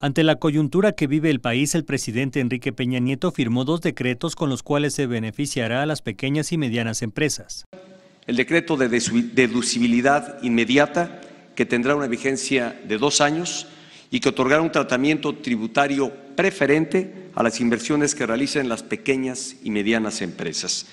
Ante la coyuntura que vive el país, el presidente Enrique Peña Nieto firmó dos decretos con los cuales se beneficiará a las pequeñas y medianas empresas. El decreto de deducibilidad inmediata, que tendrá una vigencia de dos años y que otorgará un tratamiento tributario preferente a las inversiones que realicen las pequeñas y medianas empresas.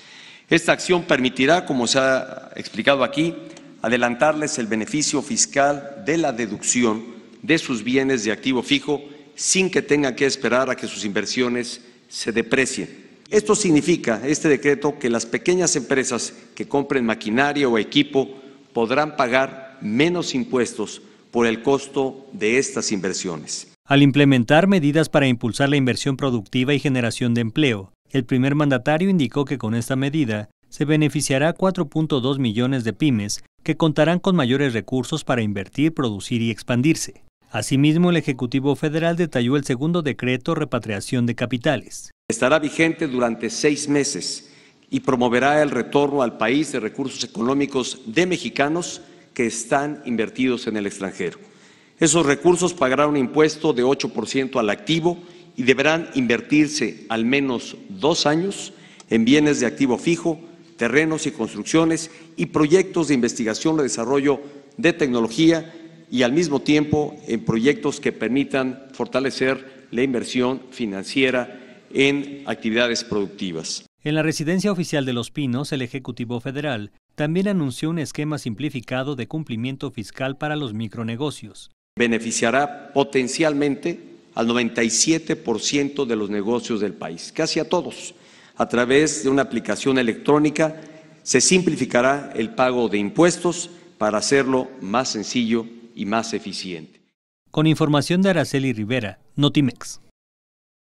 Esta acción permitirá, como se ha explicado aquí, adelantarles el beneficio fiscal de la deducción de sus bienes de activo fijo sin que tengan que esperar a que sus inversiones se deprecien. Esto significa, este decreto, que las pequeñas empresas que compren maquinaria o equipo podrán pagar menos impuestos por el costo de estas inversiones. Al implementar medidas para impulsar la inversión productiva y generación de empleo, el primer mandatario indicó que con esta medida se beneficiará 4.2 millones de pymes que contarán con mayores recursos para invertir, producir y expandirse. Asimismo, el Ejecutivo Federal detalló el segundo decreto repatriación de capitales. Estará vigente durante seis meses y promoverá el retorno al país de recursos económicos de mexicanos que están invertidos en el extranjero. Esos recursos pagarán un impuesto de 8% al activo y deberán invertirse al menos dos años en bienes de activo fijo, terrenos y construcciones y proyectos de investigación o desarrollo de tecnología y al mismo tiempo en proyectos que permitan fortalecer la inversión financiera en actividades productivas. En la residencia oficial de Los Pinos, el Ejecutivo Federal también anunció un esquema simplificado de cumplimiento fiscal para los micronegocios. Beneficiará potencialmente al 97% de los negocios del país, casi a todos. A través de una aplicación electrónica se simplificará el pago de impuestos para hacerlo más sencillo y más eficiente. Con información de Araceli Rivera, Notimex.